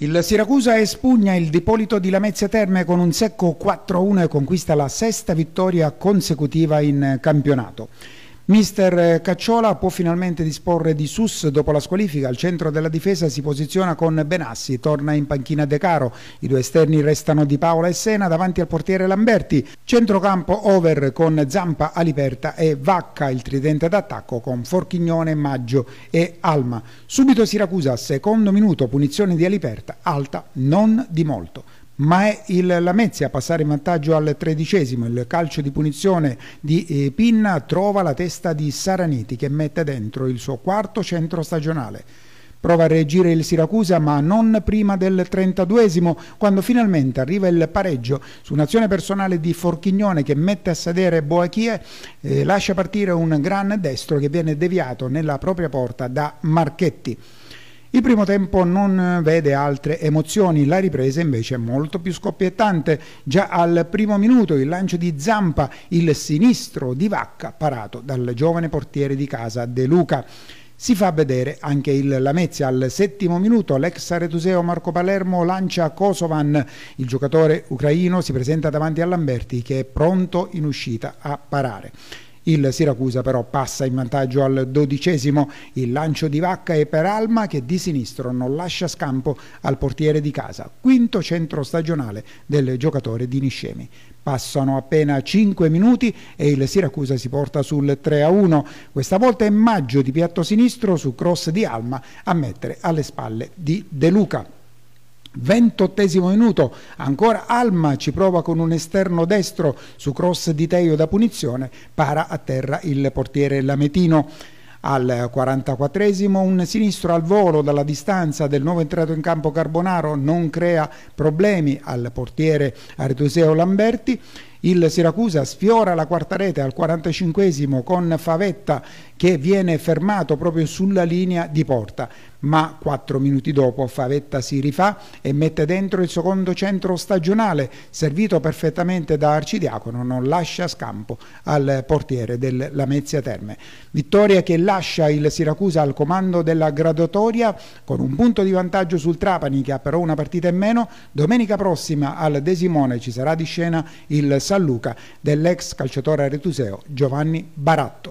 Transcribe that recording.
Il Siracusa espugna il Dipolito di Lamezia Terme con un secco 4-1 e conquista la sesta vittoria consecutiva in campionato. Mister Cacciola può finalmente disporre di Sus dopo la squalifica. Al centro della difesa si posiziona con Benassi, torna in panchina De Caro. I due esterni restano di Paola e Sena davanti al portiere Lamberti. Centrocampo over con Zampa, Aliperta e Vacca, il tridente d'attacco con Forchignone, Maggio e Alma. Subito Siracusa, secondo minuto, punizione di Aliperta, alta non di molto ma è il Lamezia a passare in vantaggio al tredicesimo. Il calcio di punizione di eh, Pinna trova la testa di Saraniti che mette dentro il suo quarto centro stagionale. Prova a reagire il Siracusa ma non prima del 32 quando finalmente arriva il pareggio su un'azione personale di Forchignone che mette a sedere Boachie eh, lascia partire un gran destro che viene deviato nella propria porta da Marchetti. Il primo tempo non vede altre emozioni, la ripresa invece è molto più scoppiettante. Già al primo minuto il lancio di Zampa, il sinistro di Vacca parato dal giovane portiere di casa De Luca. Si fa vedere anche il Lamezia al settimo minuto, l'ex aretuseo Marco Palermo lancia Kosovan, il giocatore ucraino si presenta davanti a Lamberti che è pronto in uscita a parare. Il Siracusa però passa in vantaggio al dodicesimo. Il lancio di Vacca è per Alma che di sinistro non lascia scampo al portiere di casa. Quinto centro stagionale del giocatore di Niscemi. Passano appena 5 minuti e il Siracusa si porta sul 3-1. Questa volta è Maggio di piatto sinistro su cross di Alma a mettere alle spalle di De Luca. Ventottesimo minuto, ancora Alma ci prova con un esterno destro su cross di Teio da punizione, para a terra il portiere Lametino. Al 44esimo un sinistro al volo dalla distanza del nuovo entrato in campo Carbonaro non crea problemi al portiere Artuseo Lamberti il Siracusa sfiora la quarta rete al 45 con Favetta che viene fermato proprio sulla linea di porta, ma quattro minuti dopo Favetta si rifà e mette dentro il secondo centro stagionale, servito perfettamente da Arcidiacono, non lascia scampo al portiere del Lamezia Terme. Vittoria che lascia il Siracusa al comando della graduatoria con un punto di vantaggio sul Trapani che ha però una partita in meno. Domenica prossima al Desimone ci sarà di scena il San Luca dell'ex calciatore aretuseo Giovanni Baratto.